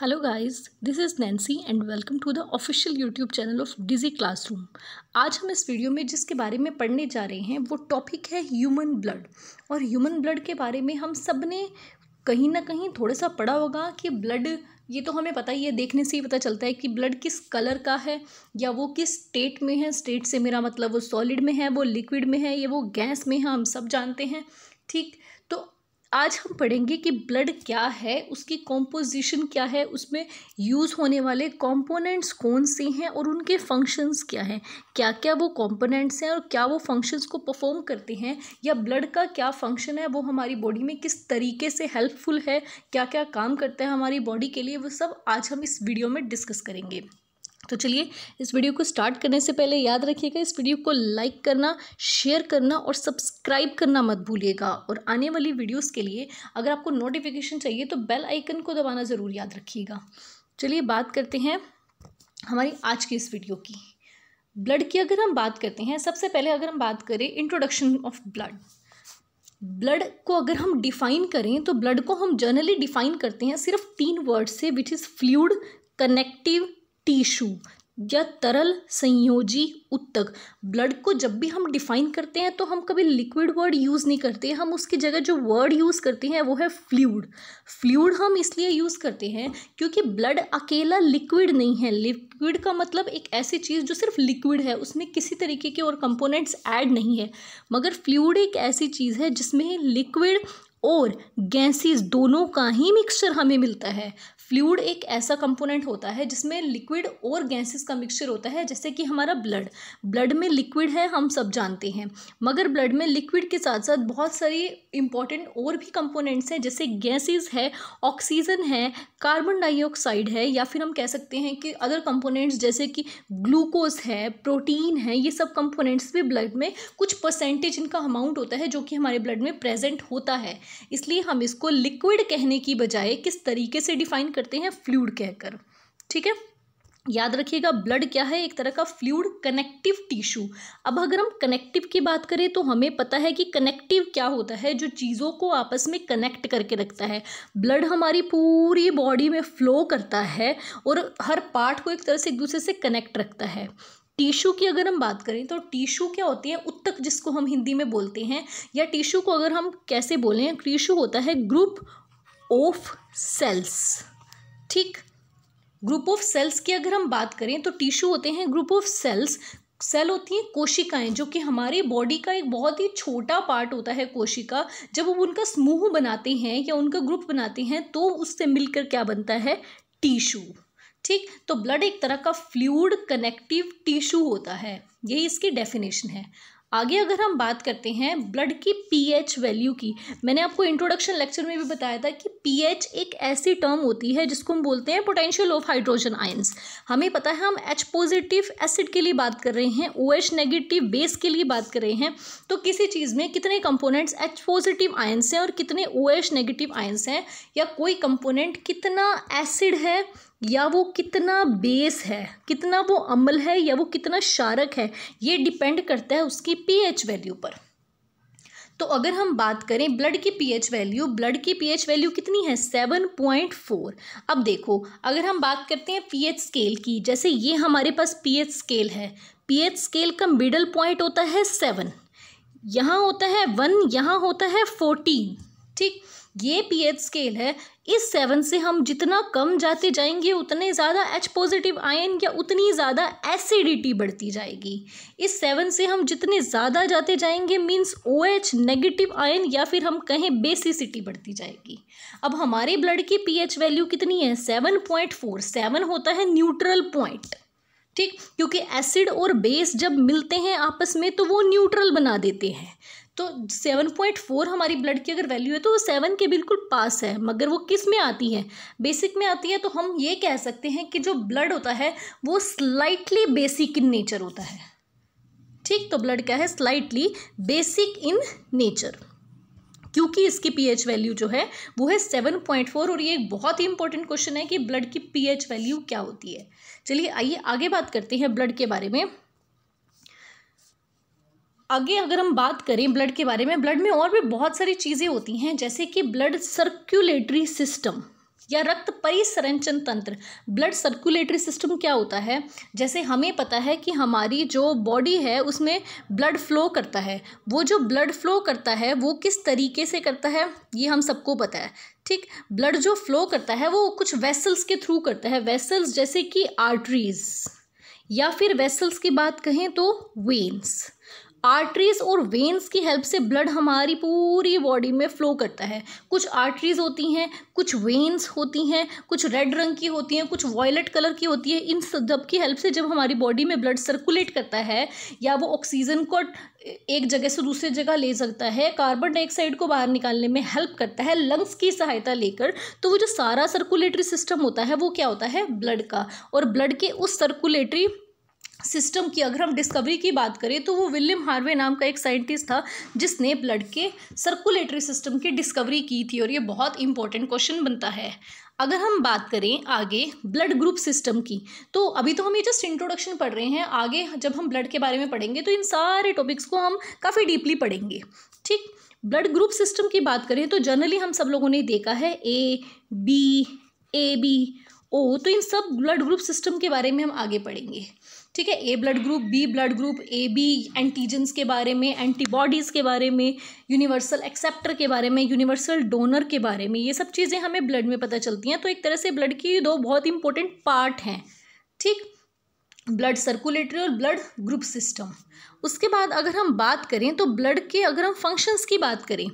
hello guys this is Nancy and welcome to the official YouTube channel of Digi Classroom आज हम इस video में जिसके बारे में पढ़ने जा रहे हैं वो टॉपिक है ह्यूमन ब्लड और ह्यूमन ब्लड के बारे में हम सब ने कहीं ना कहीं थोड़ा सा पढ़ा होगा कि ब्लड ये तो हमें पता ही है देखने से ही पता चलता है कि ब्लड किस कलर का है या वो किस स्टेट में है स्टेट से मेरा मतलब वो सॉलिड में है वो लिक्विड में है या वो गैस में है हम सब जानते हैं ठीक आज हम पढ़ेंगे कि ब्लड क्या है उसकी कॉम्पोजिशन क्या है उसमें यूज़ होने वाले कॉम्पोनेंट्स कौन से हैं और उनके फंक्शंस क्या हैं क्या क्या वो कॉम्पोनेंट्स हैं और क्या वो फंक्शंस को परफॉर्म करते हैं या ब्लड का क्या फंक्शन है वो हमारी बॉडी में किस तरीके से हेल्पफुल है क्या क्या काम करता है हमारी बॉडी के लिए वो सब आज हम इस वीडियो में डिस्कस करेंगे तो चलिए इस वीडियो को स्टार्ट करने से पहले याद रखिएगा इस वीडियो को लाइक करना शेयर करना और सब्सक्राइब करना मत भूलिएगा और आने वाली वीडियोस के लिए अगर आपको नोटिफिकेशन चाहिए तो बेल आइकन को दबाना ज़रूर याद रखिएगा चलिए बात करते हैं हमारी आज की इस वीडियो की ब्लड की अगर हम बात करते हैं सबसे पहले अगर हम बात करें इंट्रोडक्शन ऑफ ब्लड ब्लड को अगर हम डिफ़ाइन करें तो ब्लड को हम जनरली डिफ़ाइन करते हैं सिर्फ तीन वर्ड से which is fluid connective tissue या तरल संयोजी उत्तक ब्लड को जब भी हम डिफाइन करते हैं तो हम कभी लिक्विड वर्ड यूज़ नहीं करते हम उसकी जगह जो वर्ड यूज़ करते हैं वो है फ्लूड फ्लूड हम इसलिए यूज़ करते हैं क्योंकि ब्लड अकेला लिक्विड नहीं है लिक्विड का मतलब एक ऐसी चीज़ जो सिर्फ लिक्विड है उसमें किसी तरीके के और कंपोनेंट्स ऐड नहीं है मगर फ्लूड एक ऐसी चीज़ है जिसमें लिक्विड और गैसेस दोनों का ही मिक्सचर हमें मिलता है फ्लूड एक ऐसा कंपोनेंट होता है जिसमें लिक्विड और गैसेस का मिक्सचर होता है जैसे कि हमारा ब्लड ब्लड में लिक्विड है हम सब जानते हैं मगर ब्लड में लिक्विड के साथ साथ बहुत सारी इंपॉर्टेंट और भी कंपोनेंट्स हैं जैसे गैसेस है ऑक्सीजन है कार्बन डाइऑक्साइड है या फिर हम कह सकते हैं कि अदर कंपोनेंट्स जैसे कि ग्लूकोज है प्रोटीन है ये सब कंपोनेंट्स भी ब्लड में कुछ परसेंटेज इनका अमाउंट होता है जो कि हमारे ब्लड में प्रेजेंट होता है इसलिए हम इसको लिक्विड कहने की बजाय किस तरीके से डिफाइन करते हैं फ्लूड कहकर ठीक है याद रखिएगा ब्लड क्या है एक तरह का फ्लूड कनेक्टिव टिश्यू अब अगर हम कनेक्टिव की बात करें तो हमें पता है कि कनेक्टिव क्या होता है जो चीज़ों को आपस में कनेक्ट करके रखता है ब्लड हमारी पूरी बॉडी में फ्लो करता है और हर पार्ट को एक तरह से एक दूसरे से कनेक्ट रखता है टिश्यू की अगर हम बात करें तो टिश्यू क्या होती है उत्तक जिसको हम हिंदी में बोलते हैं या टिश्यू को अगर हम कैसे बोलें टिश्यू होता है ग्रुप ऑफ सेल्स ठीक ग्रुप ऑफ सेल्स की अगर हम बात करें तो टिश्यू होते हैं ग्रुप ऑफ सेल्स सेल होती हैं कोशिकाएं जो कि हमारे बॉडी का एक बहुत ही छोटा पार्ट होता है कोशिका जब हम उनका समूह बनाते हैं या उनका ग्रुप बनाते हैं तो उससे मिलकर क्या बनता है टिश्यू ठीक तो ब्लड एक तरह का फ्लूड कनेक्टिव टिश्यू होता है यही इसकी डेफिनेशन है आगे अगर हम बात करते हैं ब्लड की पीएच वैल्यू की मैंने आपको इंट्रोडक्शन लेक्चर में भी बताया था कि पीएच एक ऐसी टर्म होती है जिसको हम बोलते हैं पोटेंशियल ऑफ हाइड्रोजन आयंस हमें पता है हम एच पॉजिटिव एसिड के लिए बात कर रहे हैं ओ एच नेगेटिव बेस के लिए बात कर रहे हैं तो किसी चीज़ में कितने कंपोनेंट्स एच पॉजिटिव आयंस हैं और कितने ओ एच नेगेटिव आयंस हैं या कोई कंपोनेंट कितना एसिड है या वो कितना बेस है कितना वो अम्ल है या वो कितना शारक है ये डिपेंड करता है उसकी पीएच वैल्यू पर तो अगर हम बात करें ब्लड की पीएच वैल्यू ब्लड की पीएच वैल्यू कितनी है सेवन पॉइंट फोर अब देखो अगर हम बात करते हैं पीएच स्केल की जैसे ये हमारे पास पीएच स्केल है पीएच स्केल का मिडल पॉइंट होता है सेवन यहाँ होता है वन यहाँ होता है फोर्टीन ठीक ये पीएच स्केल है इस सेवन से हम जितना कम जाते जाएंगे उतने ज़्यादा एच पॉजिटिव आयन या उतनी ज़्यादा एसिडिटी बढ़ती जाएगी इस सेवन से हम जितने ज़्यादा जाते जाएंगे means O H negative ion या फिर हम कहें बेसिसिटी बढ़ती जाएगी अब हमारे ब्लड की पीएच वैल्यू कितनी है सेवन पॉइंट फोर सेवन होता है न्यूट्रल पॉइंट ठीक क्योंकि एसिड और बेस जब मिलते हैं आपस में तो वो न्यूट्रल बना देते हैं तो सेवन पॉइंट फोर हमारी ब्लड की अगर वैल्यू है तो वो सेवन के बिल्कुल पास है मगर वो किस में आती है बेसिक में आती है तो हम ये कह सकते हैं कि जो ब्लड होता है वो स्लाइटली बेसिक इन नेचर होता है ठीक तो ब्लड क्या है स्लाइटली बेसिक इन नेचर क्योंकि इसकी पीएच वैल्यू जो है वो है सेवन पॉइंट फोर और ये एक बहुत ही इंपॉर्टेंट क्वेश्चन है कि ब्लड की पीएच वैल्यू क्या होती है चलिए आइए आगे बात करते हैं ब्लड के बारे में आगे अगर हम बात करें ब्लड के बारे में ब्लड में और भी बहुत सारी चीज़ें होती हैं जैसे कि ब्लड सर्कुलेटरी सिस्टम या रक्त परिसरंचन तंत्र ब्लड सर्कुलेटरी सिस्टम क्या होता है जैसे हमें पता है कि हमारी जो बॉडी है उसमें ब्लड फ्लो करता है वो जो ब्लड फ्लो करता है वो किस तरीके से करता है ये हम सबको पता है ठीक ब्लड जो फ्लो करता है वो कुछ वेसल्स के थ्रू करता है वेसल्स जैसे कि आर्टरीज या फिर वेसल्स की बात कहें तो वेन्स आर्टरीज और वेन्स की हेल्प से ब्लड हमारी पूरी बॉडी में फ्लो करता है कुछ आर्टरीज होती हैं कुछ वेन्स होती हैं कुछ रेड रंग की होती हैं कुछ वॉयलेट कलर की होती है इन सब की हेल्प से जब हमारी बॉडी में ब्लड सर्कुलेट करता है या वो ऑक्सीजन को एक जगह से दूसरी जगह ले सकता है कार्बन डाइऑक्साइड को बाहर निकालने में हेल्प करता है लंग्स की सहायता लेकर तो वो जो सारा सर्कुलेटरी सिस्टम होता है वो क्या होता है ब्लड का और ब्लड के उस सर्कुलेटरी सिस्टम की अगर हम डिस्कवरी की बात करें तो वो विलियम हार्वे नाम का एक साइंटिस्ट था जिसने ब्लड के सर्कुलेटरी सिस्टम की डिस्कवरी की थी और ये बहुत इंपॉर्टेंट क्वेश्चन बनता है अगर हम बात करें आगे ब्लड ग्रुप सिस्टम की तो अभी तो हम ये जस्ट इंट्रोडक्शन पढ़ रहे हैं आगे जब हम ब्लड के बारे में पढ़ेंगे तो इन सारे टॉपिक्स को हम काफ़ी डीपली पढ़ेंगे ठीक ब्लड ग्रुप सिस्टम की बात करें तो जनरली हम सब लोगों ने देखा है A B A B O तो इन सब ब्लड ग्रुप सिस्टम के बारे में हम आगे पढ़ेंगे ठीक है A blood group B blood group A B antigens के बारे में एंटीबॉडीज़ के बारे में यूनिवर्सल एक्सेप्टर के बारे में यूनिवर्सल डोनर के बारे में ये सब चीज़ें हमें ब्लड में पता चलती हैं तो एक तरह से ब्लड की दो बहुत इंपॉर्टेंट पार्ट हैं ठीक ब्लड सर्कुलेटरी और ब्लड ग्रुप सिस्टम उसके बाद अगर हम बात करें तो ब्लड के अगर हम फंक्शंस की बात करें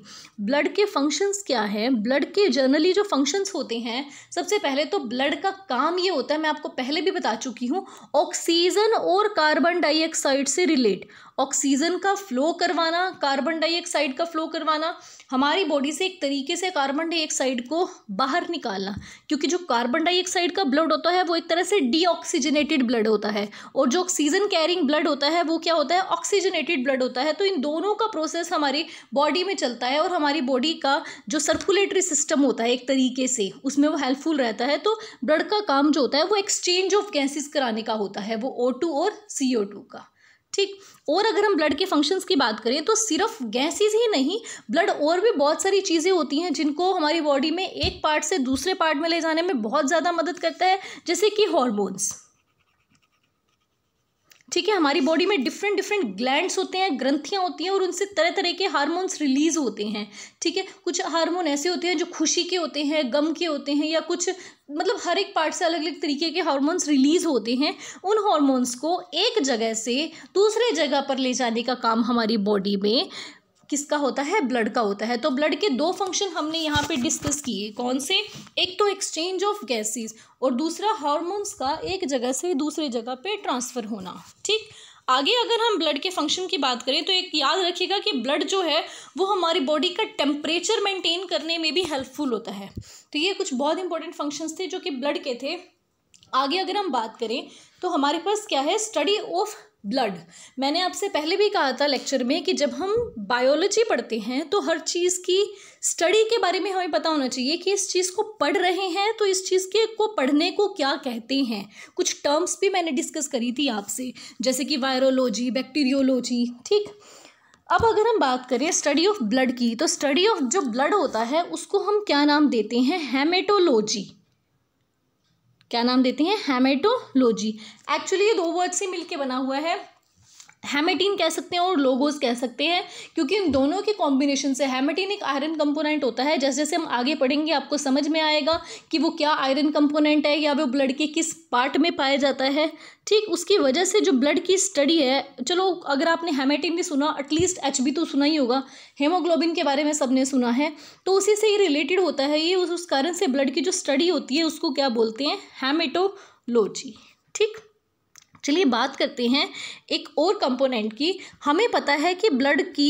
ब्लड के फंक्शंस क्या है ब्लड के जनरली जो फंक्शंस होते हैं सबसे पहले तो ब्लड का काम ये होता है मैं आपको पहले भी बता चुकी हूँ ऑक्सीजन और कार्बन डाइऑक्साइड से रिलेट ऑक्सीजन का फ्लो करवाना कार्बन डाइऑक्साइड का फ्लो करवाना हमारी बॉडी से एक तरीके से कार्बन डाइऑक्साइड को बाहर निकालना क्योंकि जो कार्बन डाइऑक्साइड का ब्लड होता है वो एक तरह से डीऑक्सीजनेटेड ब्लड होता है और जो ऑक्सीजन कैरिंग ब्लड होता है वो क्या होता है ऑक्सीजनेटेड ब्लड होता है तो इन दोनों का प्रोसेस हमारी बॉडी में चलता है और हमारी बॉडी का जो सर्कुलेटरी सिस्टम होता है एक तरीके से उसमें वो हेल्पफुल रहता है तो ब्लड का काम जो होता है वो एक्सचेंज ऑफ गैसेस कराने का होता है वो ओ और सी का ठीक और अगर हम ब्लड के फंक्शंस की बात करें तो सिर्फ गैसेस ही नहीं ब्लड और भी बहुत सारी चीज़ें होती हैं जिनको हमारी बॉडी में एक पार्ट से दूसरे पार्ट में ले जाने में बहुत ज़्यादा मदद करता है जैसे कि हॉर्मोन्स ठीक है हमारी बॉडी में डिफरेंट डिफरेंट ग्लैंड्स होते हैं ग्रंथियाँ होती हैं और उनसे तरह तरह के हार्मोन्स रिलीज होते हैं ठीक है कुछ हार्मोन ऐसे होते हैं जो खुशी के होते हैं गम के होते हैं या कुछ मतलब हर एक पार्ट से अलग अलग तरीके के हार्मोन्स रिलीज होते हैं उन हार्मोन्स को एक जगह से दूसरे जगह पर ले जाने का काम हमारी बॉडी में किसका होता है ब्लड का होता है तो ब्लड के दो फंक्शन हमने यहाँ पे डिस्कस किए कौन से एक तो एक्सचेंज ऑफ गैसेस और दूसरा हार्मोन्स का एक जगह से दूसरे जगह पे ट्रांसफ़र होना ठीक आगे अगर हम ब्लड के फंक्शन की बात करें तो एक याद रखिएगा कि ब्लड जो है वो हमारी बॉडी का टेम्परेचर मेंटेन करने में भी हेल्पफुल होता है तो ये कुछ बहुत इंपॉर्टेंट फंक्शंस थे जो कि ब्लड के थे आगे अगर हम बात करें तो हमारे पास क्या है स्टडी ऑफ ब्लड मैंने आपसे पहले भी कहा था लेक्चर में कि जब हम बायोलॉजी पढ़ते हैं तो हर चीज़ की स्टडी के बारे में हमें पता होना चाहिए कि इस चीज़ को पढ़ रहे हैं तो इस चीज़ के को पढ़ने को क्या कहते हैं कुछ टर्म्स भी मैंने डिस्कस करी थी आपसे जैसे कि वायरोलॉजी बैक्टीरियोलॉजी ठीक अब अगर हम बात करें स्टडी ऑफ ब्लड की तो स्टडी ऑफ जो ब्लड होता है उसको हम क्या नाम देते हैं हेमेटोलॉजी क्या नाम देते हैं हेमेटोलॉजी एक्चुअली ये दो वर्ड से मिलके बना हुआ है हेमेटीन कह सकते हैं और लोगोस कह सकते हैं क्योंकि इन दोनों के कॉम्बिनेशन से हेमेटीन एक आयरन कंपोनेंट होता है जैसे जैसे हम आगे पढ़ेंगे आपको समझ में आएगा कि वो क्या आयरन कंपोनेंट है या वो ब्लड के किस पार्ट में पाया जाता है ठीक उसकी वजह से जो ब्लड की स्टडी है चलो अगर आपने हेमेटीन भी सुना एटलीस्ट एच बी तो सुना ही होगा हेमोग्लोबिन के बारे में ने सुना है तो उसी से ये रिलेटेड होता है ये उस कारण से ब्लड की जो स्टडी होती है उसको क्या बोलते हैं हेमेटोलॉजी ठीक चलिए बात करते हैं एक और कंपोनेंट की हमें पता है कि ब्लड की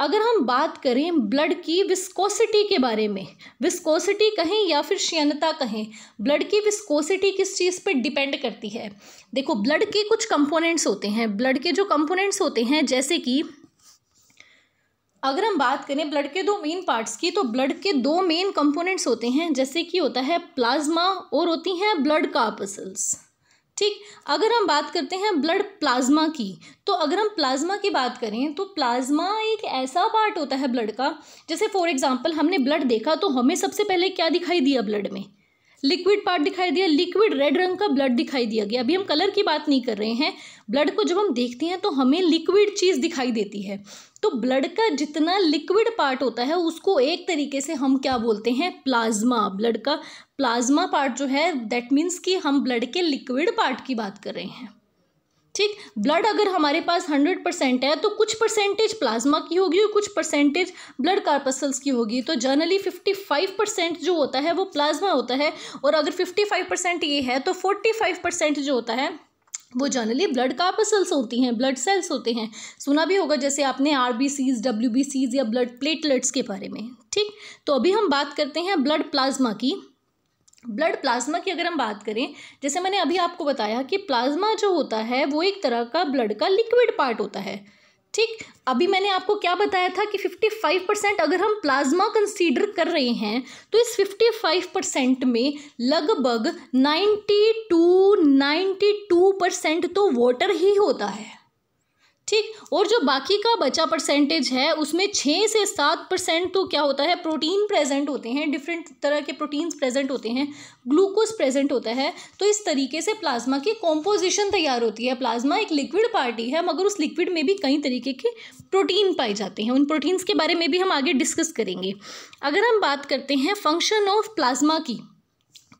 अगर हम बात करें ब्लड की विस्कोसिटी के बारे में विस्कोसिटी कहें या फिर श्यनता कहें ब्लड की विस्कोसिटी किस चीज़ पे डिपेंड करती है देखो ब्लड के कुछ कंपोनेंट्स होते हैं ब्लड के जो कंपोनेंट्स होते हैं जैसे कि अगर हम बात करें ब्लड के दो मेन पार्ट्स की तो ब्लड के दो मेन कंपोनेंट्स होते हैं जैसे कि होता है प्लाज्मा और होती हैं ब्लड कार्पसल्स ठीक अगर हम बात करते हैं ब्लड प्लाज्मा की तो अगर हम प्लाज्मा की बात करें तो प्लाज्मा एक ऐसा पार्ट होता है ब्लड का जैसे फॉर एग्जांपल हमने ब्लड देखा तो हमें सबसे पहले क्या दिखाई दिया ब्लड में लिक्विड पार्ट दिखाई दिया लिक्विड रेड रंग का ब्लड दिखाई दिया गया अभी हम कलर की बात नहीं कर रहे हैं ब्लड को जब हम देखते हैं तो हमें लिक्विड चीज़ दिखाई देती है तो ब्लड का जितना लिक्विड पार्ट होता है उसको एक तरीके से हम क्या बोलते हैं प्लाज्मा ब्लड का प्लाज्मा पार्ट जो है दैट मीन्स कि हम ब्लड के लिक्विड पार्ट की बात कर रहे हैं ठीक ब्लड अगर हमारे पास हंड्रेड परसेंट है तो कुछ परसेंटेज प्लाज्मा की होगी और कुछ परसेंटेज ब्लड कार्पसल्स की होगी तो जनरली फिफ्टी फाइव परसेंट जो होता है वो प्लाज्मा होता है और अगर फिफ्टी फाइव परसेंट ये है तो फोर्टी फाइव परसेंट जो होता है वो जनरली ब्लड कार्पसल्स होती हैं ब्लड सेल्स होते हैं सुना भी होगा जैसे आपने R B Cs W B Cs या ब्लड प्लेटलेट्स के बारे में ठीक तो अभी हम बात करते हैं ब्लड प्लाज्मा की ब्लड प्लाज्मा की अगर हम बात करें जैसे मैंने अभी आपको बताया कि प्लाज्मा जो होता है वो एक तरह का ब्लड का लिक्विड पार्ट होता है ठीक अभी मैंने आपको क्या बताया था कि 55 परसेंट अगर हम प्लाज्मा कंसीडर कर रहे हैं तो इस 55 परसेंट में लगभग नाइन्टी टू 92 परसेंट तो वाटर ही होता है ठीक और जो बाकी का बचा परसेंटेज है उसमें छः से सात परसेंट तो क्या होता है प्रोटीन प्रेजेंट होते हैं डिफरेंट तरह के प्रोटीन्स प्रेजेंट होते हैं ग्लूकोज प्रेजेंट होता है तो इस तरीके से प्लाज्मा की कॉम्पोजिशन तैयार होती है प्लाज्मा एक लिक्विड पार्टी है मगर उस लिक्विड में भी कई तरीके के प्रोटीन पाए जाते हैं उन प्रोटीन्स के बारे में भी हम आगे डिस्कस करेंगे अगर हम बात करते हैं फंक्शन ऑफ प्लाज्मा की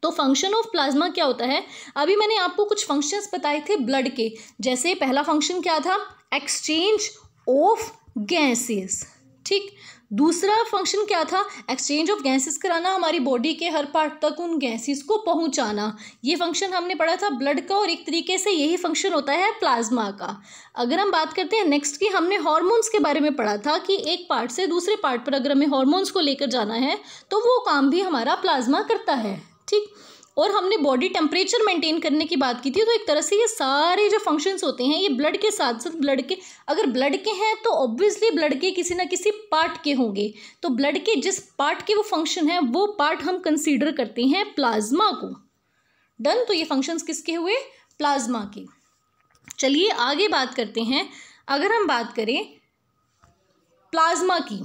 तो फंक्शन ऑफ प्लाज्मा क्या होता है अभी मैंने आपको कुछ फंक्शंस बताए थे ब्लड के जैसे पहला फंक्शन क्या था एक्सचेंज ऑफ गैसेस ठीक दूसरा फंक्शन क्या था एक्सचेंज ऑफ गैसेस कराना हमारी बॉडी के हर पार्ट तक उन गैसेस को पहुंचाना ये फंक्शन हमने पढ़ा था ब्लड का और एक तरीके से यही फंक्शन होता है प्लाज्मा का अगर हम बात करते हैं नेक्स्ट की हमने हार्मोन्स के बारे में पढ़ा था कि एक पार्ट से दूसरे पार्ट पर अगर हमें हॉर्मोन्स को लेकर जाना है तो वो काम भी हमारा प्लाज्मा करता है ठीक और हमने बॉडी टेम्परेचर मेंटेन करने की बात की थी तो एक तरह से ये सारे जो फंक्शंस होते हैं ये ब्लड के साथ साथ ब्लड के अगर ब्लड के हैं तो ऑब्वियसली ब्लड के किसी ना किसी पार्ट के होंगे तो ब्लड के जिस पार्ट के वो फंक्शन है वो पार्ट हम कंसीडर करते हैं प्लाज्मा को डन तो ये फंक्शंस किसके हुए प्लाज्मा के चलिए आगे बात करते हैं अगर हम बात करें प्लाज्मा की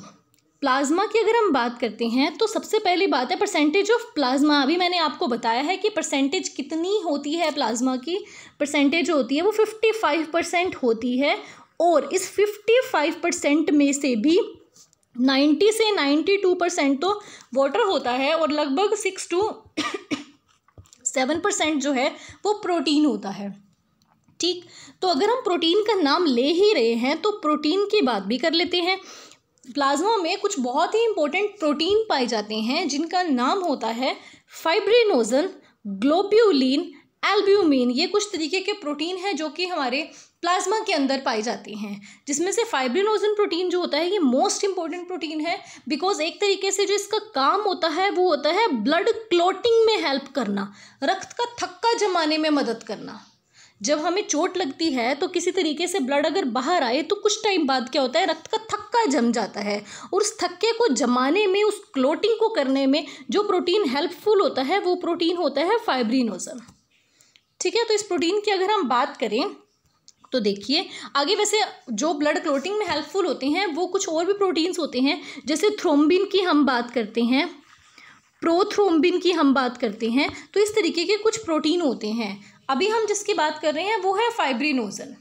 प्लाज्मा की अगर हम बात करते हैं तो सबसे पहली बात है परसेंटेज ऑफ प्लाज्मा अभी मैंने आपको बताया है कि परसेंटेज कितनी होती है प्लाज्मा की परसेंटेज होती है वो फिफ्टी फाइव परसेंट होती है और इस फिफ्टी फाइव परसेंट में से भी नाइन्टी से नाइन्टी टू परसेंट तो वाटर होता है और लगभग सिक्स टू सेवन परसेंट जो है वो प्रोटीन होता है ठीक तो अगर हम प्रोटीन का नाम ले ही रहे हैं तो प्रोटीन की बात भी कर लेते हैं प्लाज्मा में कुछ बहुत ही इंपॉर्टेंट प्रोटीन पाए जाते हैं जिनका नाम होता है फाइब्रिनोजन ग्लोब्यूलिन एल्ब्यूमिन ये कुछ तरीके के प्रोटीन हैं जो कि हमारे प्लाज्मा के अंदर पाए जाते हैं जिसमें से फाइब्रिनोजन प्रोटीन जो होता है ये मोस्ट इंपॉर्टेंट प्रोटीन है बिकॉज एक तरीके से जो इसका काम होता है वो होता है ब्लड क्लोटिंग में हेल्प करना रक्त का थक्का जमाने में मदद करना जब हमें चोट लगती है तो किसी तरीके से ब्लड अगर बाहर आए तो कुछ टाइम बाद क्या होता है रक्त का थक्का जम जाता है और उस थक्के को जमाने में उस क्लोटिंग को करने में जो प्रोटीन हेल्पफुल होता है वो प्रोटीन होता है फाइब्रीनोजन ठीक है तो इस प्रोटीन की अगर हम बात करें तो देखिए आगे वैसे जो ब्लड क्लोटिंग में हेल्पफुल होते हैं वो कुछ और भी प्रोटीन्स होते हैं जैसे थ्रोम्बिन की हम बात करते हैं प्रोथ्रोम्बिन की हम बात करते हैं तो इस तरीके के कुछ प्रोटीन होते हैं अभी हम जिसकी बात कर रहे हैं वो है फाइब्रिनोजन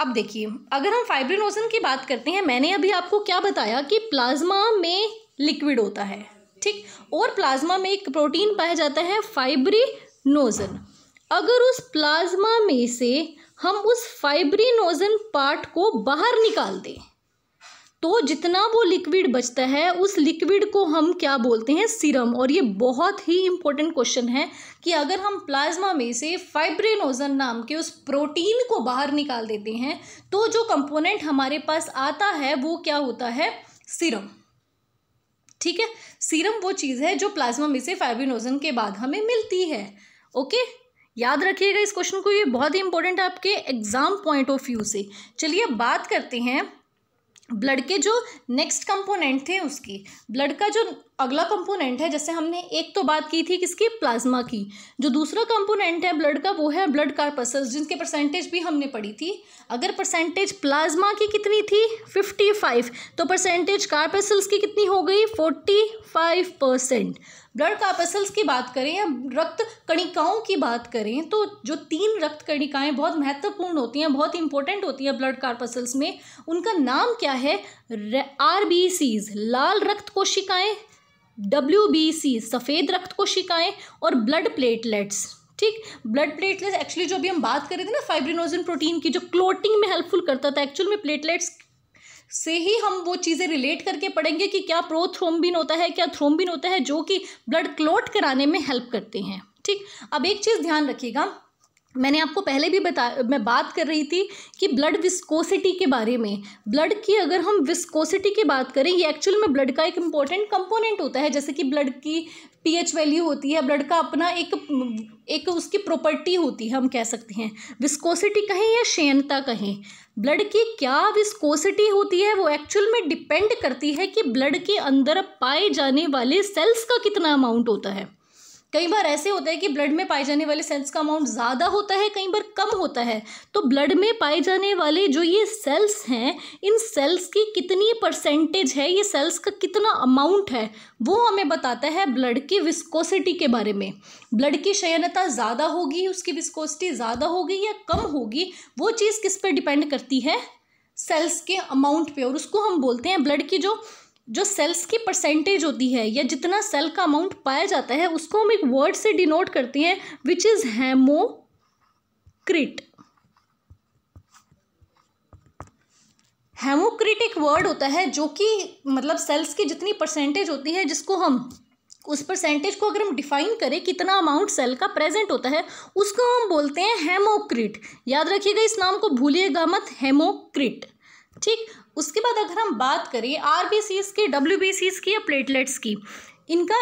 अब देखिए अगर हम फाइब्रिनोजन की बात करते हैं मैंने अभी आपको क्या बताया कि प्लाज्मा में लिक्विड होता है ठीक और प्लाज्मा में एक प्रोटीन पाया जाता है फाइब्रिनोजन अगर उस प्लाज्मा में से हम उस फाइब्रिनोजन पार्ट को बाहर निकाल दें तो जितना वो लिक्विड बचता है उस लिक्विड को हम क्या बोलते हैं सीरम और ये बहुत ही इम्पोर्टेंट क्वेश्चन है कि अगर हम प्लाज्मा में से फाइब्रेनोजन नाम के उस प्रोटीन को बाहर निकाल देते हैं तो जो कंपोनेंट हमारे पास आता है वो क्या होता है सीरम ठीक है सीरम वो चीज़ है जो प्लाज्मा में से फाइब्रेनोजन के बाद हमें मिलती है ओके याद रखिएगा इस क्वेश्चन को ये बहुत ही इंपॉर्टेंट है आपके एग्जाम पॉइंट ऑफ व्यू से चलिए बात करते हैं ब्लड के जो नेक्स्ट कंपोनेंट थे उसकी ब्लड का जो अगला कंपोनेंट है जैसे हमने एक तो बात की थी किसकी प्लाज्मा की जो दूसरा कंपोनेंट है ब्लड का वो है ब्लड कार्पसल्स जिनके परसेंटेज भी हमने पढ़ी थी अगर परसेंटेज प्लाज्मा की कितनी थी फिफ्टी फाइव तो परसेंटेज कार्पसल्स की कितनी हो गई forty five percent blood corpuscles की बात करें या रक्त कणिकाओं की बात करें तो जो तीन रक्त कणिकाएं बहुत महत्वपूर्ण होती हैं बहुत इंपॉर्टेंट होती हैं ब्लड कार्पसल्स में उनका नाम क्या है आर बी सीज लाल रक्त कोशिकाएं डब्ल्यू बी सी सफ़ेद रक्त कोशिकाएं और ब्लड प्लेटलेट्स ठीक ब्लड प्लेटलेट्स एक्चुअली जो अभी हम बात कर रहे थे ना फाइब्रिनोजन प्रोटीन की जो क्लोटिंग में हेल्पफुल करता था एक्चुअल में प्लेटलेट्स से ही हम वो चीज़ें रिलेट करके पढ़ेंगे कि क्या प्रोथ्रोम्बिन होता है क्या थ्रोम्बिन होता है जो कि ब्लड क्लोट कराने में हेल्प करते हैं ठीक अब एक चीज़ ध्यान रखिएगा मैंने आपको पहले भी बता मैं बात कर रही थी कि ब्लड विस्कोसिटी के बारे में ब्लड की अगर हम विस्कोसिटी की बात करें ये एक्चुअल में ब्लड का एक इम्पॉर्टेंट कंपोनेंट होता है जैसे कि ब्लड की पीएच वैल्यू होती है ब्लड का अपना एक एक उसकी प्रॉपर्टी होती है हम कह सकते हैं विस्कोसिटी कहें या शयनता कहें ब्लड की क्या विस्कोसिटी होती है वो एक्चुअल में डिपेंड करती है कि ब्लड के अंदर पाए जाने वाले सेल्स का कितना अमाउंट होता है कई बार ऐसे होता है कि ब्लड में पाए जाने वाले सेल्स का अमाउंट ज़्यादा होता है कई बार कम होता है तो ब्लड में पाए जाने वाले जो ये सेल्स हैं इन सेल्स की कितनी परसेंटेज है ये सेल्स का कितना अमाउंट है वो हमें बताता है ब्लड की विस्कोसिटी के बारे में ब्लड की शयनता ज़्यादा होगी उसकी विस्कोसिटी ज़्यादा होगी या कम होगी वो चीज़ किस पर डिपेंड करती है सेल्स के अमाउंट पे और उसको हम बोलते हैं ब्लड की जो जो सेल्स की परसेंटेज होती है या जितना सेल का अमाउंट पाया जाता है उसको हम एक वर्ड से डिनोट करते हैं विच इज़ हेमोक्रिट हैमोक्रिट एक वर्ड होता है जो कि मतलब सेल्स की जितनी परसेंटेज होती है जिसको हम उस परसेंटेज को अगर हम डिफाइन करें कितना अमाउंट सेल का प्रेजेंट होता है उसको हम बोलते हैं हेमोक्रिट याद रखिएगा इस नाम को भूलिएगा मत हेमोक्रिट ठीक उसके बाद अगर हम बात करें आर की डब्ल्यू की या प्लेटलेट्स की इनका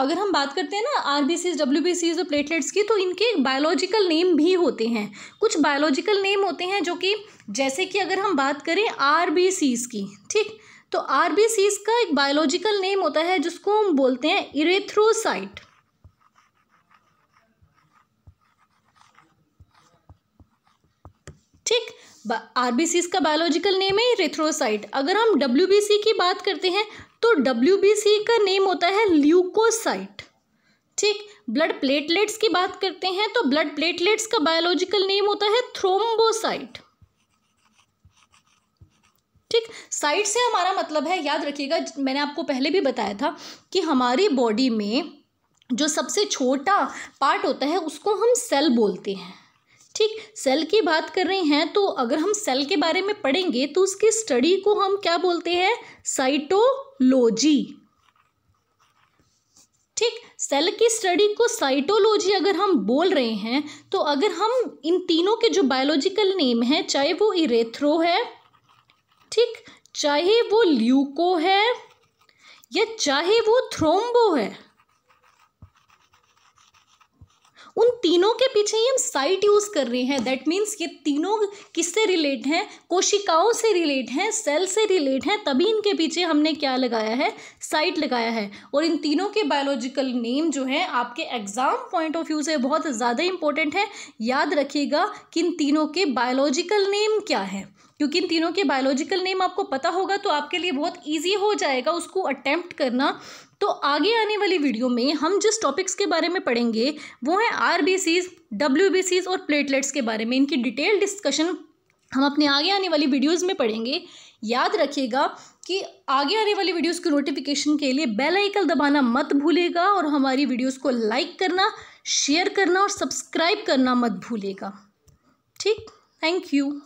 अगर हम बात करते हैं ना R B Cs W B Cs और प्लेटलेट्स की तो इनके बायोलॉजिकल नेम भी होते हैं कुछ बायोलॉजिकल नेम होते हैं जो कि जैसे कि अगर हम बात करें आर बी सीज की ठीक तो आर बी सीज का एक बायोलॉजिकल नेम होता है जिसको हम बोलते हैं इरेथ्रोसाइट आरबीसीज का बायोलॉजिकल नेम है रेथ्रोसाइट अगर हम डब्ल्यू की बात करते हैं तो डब्ल्यू का नेम होता है ल्यूकोसाइट ठीक ब्लड प्लेटलेट्स की बात करते हैं तो ब्लड प्लेटलेट्स का बायोलॉजिकल नेम होता है थ्रोम्बोसाइट ठीक साइट से हमारा मतलब है याद रखिएगा मैंने आपको पहले भी बताया था कि हमारी बॉडी में जो सबसे छोटा पार्ट होता है उसको हम सेल बोलते हैं ठीक सेल की बात कर रहे हैं तो अगर हम सेल के बारे में पढ़ेंगे तो उसकी स्टडी को हम क्या बोलते हैं साइटोलॉजी ठीक सेल की स्टडी को साइटोलॉजी अगर हम बोल रहे हैं तो अगर हम इन तीनों के जो बायोलॉजिकल नेम है चाहे वो इरेथ्रो है ठीक चाहे वो ल्यूको है या चाहे वो थ्रोम्बो है उन तीनों के पीछे ही हम साइट यूज़ कर रहे हैं दैट मीन्स ये तीनों किससे रिलेट हैं कोशिकाओं से रिलेट हैं सेल से रिलेट हैं तभी इनके पीछे हमने क्या लगाया है साइट लगाया है और इन तीनों के बायोलॉजिकल नेम जो हैं आपके एग्ज़ाम पॉइंट ऑफ व्यू से बहुत ज़्यादा इंपॉर्टेंट है याद रखिएगा कि इन तीनों के बायोलॉजिकल नेम क्या हैं क्योंकि इन तीनों के बायोलॉजिकल नेम आपको पता होगा तो आपके लिए बहुत ईजी हो जाएगा उसको अटैम्प्ट करना तो आगे आने वाली वीडियो में हम जिस टॉपिक्स के बारे में पढ़ेंगे वो हैं R B Cs W B Cs और प्लेटलेट्स के बारे में इनकी डिटेल डिस्कशन हम अपने आगे आने वाली वीडियोज़ में पढ़ेंगे याद रखिएगा कि आगे आने वाली वीडियोस की नोटिफिकेशन के लिए बेल आइकन दबाना मत भूलेगा और हमारी वीडियोस को लाइक करना शेयर करना और सब्सक्राइब करना मत भूलेगा ठीक थैंक यू